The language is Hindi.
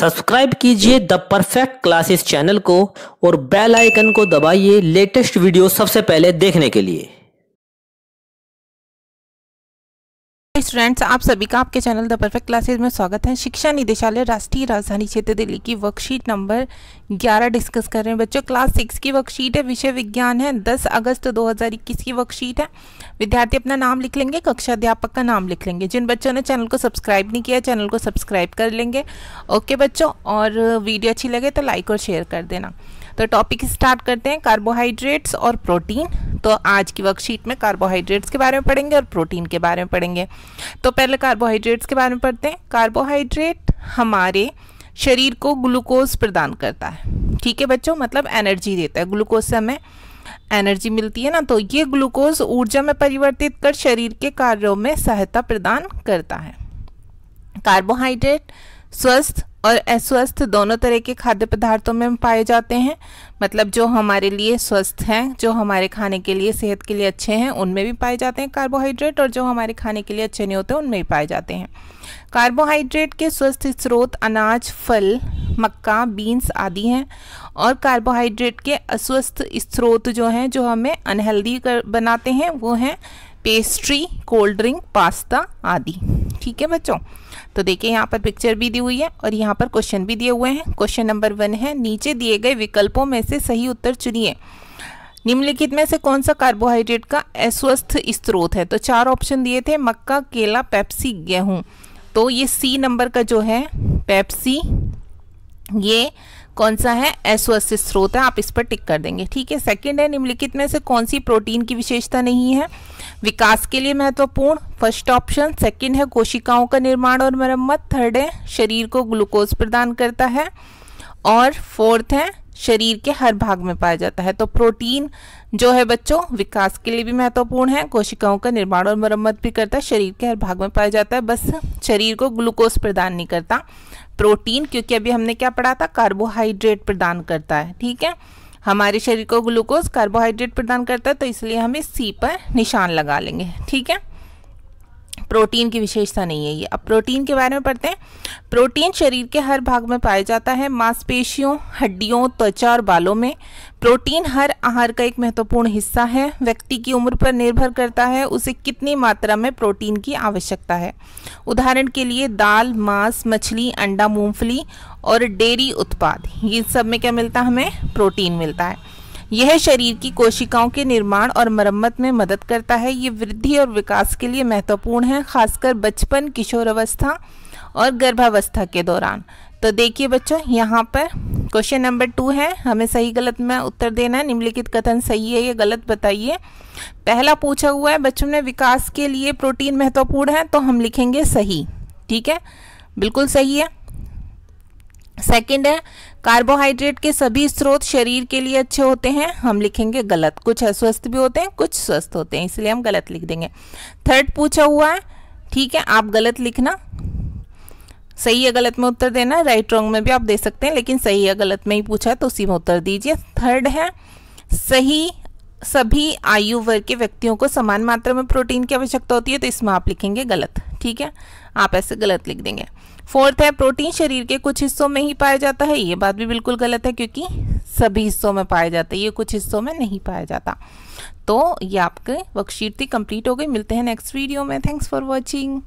सब्सक्राइब कीजिए द परफेक्ट क्लासेस चैनल को और बेल आइकन को दबाइए लेटेस्ट वीडियो सबसे पहले देखने के लिए स्टूडेंट्स आप सभी का आपके चैनल द परफेक्ट क्लासेस में स्वागत है शिक्षा निदेशालय राष्ट्रीय राजधानी क्षेत्र दिल्ली की वर्कशीट नंबर 11 डिस्कस कर रहे हैं बच्चों क्लास सिक्स की वर्कशीट है विषय विज्ञान है 10 अगस्त 2021 की वर्कशीट है विद्यार्थी अपना नाम लिख लेंगे कक्षा अध्यापक का नाम लिख लेंगे जिन बच्चों ने चैनल को सब्सक्राइब नहीं किया चैनल को सब्सक्राइब कर लेंगे ओके बच्चों और वीडियो अच्छी लगे तो लाइक और शेयर कर देना तो टॉपिक स्टार्ट करते हैं कार्बोहाइड्रेट्स और प्रोटीन तो आज की वर्कशीट में कार्बोहाइड्रेट्स के बारे में पढ़ेंगे और प्रोटीन के बारे में पढ़ेंगे तो पहले कार्बोहाइड्रेट्स के बारे में पढ़ते हैं कार्बोहाइड्रेट हमारे शरीर को ग्लूकोज प्रदान करता है ठीक है बच्चों मतलब एनर्जी देता है ग्लूकोज से हमें एनर्जी मिलती है ना तो ये ग्लूकोज ऊर्जा में परिवर्तित कर शरीर के कार्यों में सहायता प्रदान करता है कार्बोहाइड्रेट स्वस्थ और अस्वस्थ दोनों तरह के खाद्य पदार्थों में पाए जाते हैं मतलब जो हमारे लिए स्वस्थ हैं जो हमारे खाने के लिए सेहत के लिए अच्छे हैं उनमें भी पाए जाते हैं कार्बोहाइड्रेट और जो हमारे खाने के लिए अच्छे नहीं होते उनमें भी पाए जाते हैं कार्बोहाइड्रेट के स्वस्थ स्रोत अनाज फल मक्का बीन्स आदि हैं और कार्बोहाइड्रेट के अस्वस्थ स्रोत जो हैं जो हमें अनहेल्दी कर बनाते हैं वो हैं पेस्ट्री कोल्ड ड्रिंक पास्ता आदि ठीक है बच्चों तो देखिए यहाँ पर पिक्चर भी दी हुई है और यहाँ पर क्वेश्चन भी दिए हुए हैं क्वेश्चन नंबर वन है नीचे दिए गए विकल्पों में से सही उत्तर चुनिए निम्नलिखित में से कौन सा कार्बोहाइड्रेट का अस्वस्थ स्त्रोत है तो चार ऑप्शन दिए थे मक्का केला पेप्सी गेहूँ तो ये सी नंबर का जो है पेप्सी ये कौन सा है अस्वस्थ स्रोत है आप इस पर टिक कर देंगे ठीक है सेकंड है निम्नलिखित में से कौन सी प्रोटीन की विशेषता नहीं है विकास के लिए महत्वपूर्ण फर्स्ट ऑप्शन सेकंड है कोशिकाओं का निर्माण और मरम्मत थर्ड है शरीर को ग्लूकोज प्रदान करता है और फोर्थ है शरीर के हर भाग में पाया जाता है तो प्रोटीन जो है बच्चों विकास के लिए भी महत्वपूर्ण है कोशिकाओं का निर्माण और मरम्मत भी करता है शरीर के हर भाग में पाया जाता है बस शरीर को ग्लूकोज प्रदान नहीं करता प्रोटीन क्योंकि अभी हमने क्या पढ़ा था कार्बोहाइड्रेट प्रदान करता है ठीक है हमारे शरीर को ग्लूकोज कार्बोहाइड्रेट प्रदान करता है तो इसलिए हम इस सी पर निशान लगा लेंगे ठीक है प्रोटीन की विशेषता नहीं है ये अब प्रोटीन के बारे में पढ़ते हैं प्रोटीन शरीर के हर भाग में पाया जाता है मांसपेशियों हड्डियों त्वचा और बालों में प्रोटीन हर आहार का एक महत्वपूर्ण हिस्सा है व्यक्ति की उम्र पर निर्भर करता है उसे कितनी मात्रा में प्रोटीन की आवश्यकता है उदाहरण के लिए दाल मांस मछली अंडा मूंगफली और डेयरी उत्पाद ये सब में क्या मिलता है हमें प्रोटीन मिलता है यह शरीर की कोशिकाओं के निर्माण और मरम्मत में मदद करता है ये वृद्धि और विकास के लिए महत्वपूर्ण है खासकर बचपन किशोरावस्था और गर्भावस्था के दौरान तो देखिए बच्चों यहाँ पर क्वेश्चन नंबर टू है हमें सही गलत में उत्तर देना है निम्नलिखित कथन सही है या गलत बताइए पहला पूछा हुआ है बच्चों ने विकास के लिए प्रोटीन महत्वपूर्ण है तो हम लिखेंगे सही ठीक है बिल्कुल सही है सेकेंड है कार्बोहाइड्रेट के सभी स्रोत शरीर के लिए अच्छे होते हैं हम लिखेंगे गलत कुछ अस्वस्थ भी होते हैं कुछ स्वस्थ होते हैं इसलिए हम गलत लिख देंगे थर्ड पूछा हुआ है ठीक है आप गलत लिखना सही या गलत में उत्तर देना राइट रॉन्ग में भी आप दे सकते हैं लेकिन सही या गलत में ही पूछा तो उसी में उत्तर दीजिए थर्ड है सही सभी आयु वर्ग के व्यक्तियों को समान मात्रा में प्रोटीन की आवश्यकता होती है तो इसमें आप लिखेंगे गलत ठीक है आप ऐसे गलत लिख देंगे फोर्थ है प्रोटीन शरीर के कुछ हिस्सों में ही पाया जाता है ये बात भी बिल्कुल गलत है क्योंकि सभी हिस्सों में पाया जाता है ये कुछ हिस्सों में नहीं पाया जाता तो ये आपके वर्कशीट थी कंप्लीट हो गई मिलते हैं नेक्स्ट वीडियो में थैंक्स फॉर वॉचिंग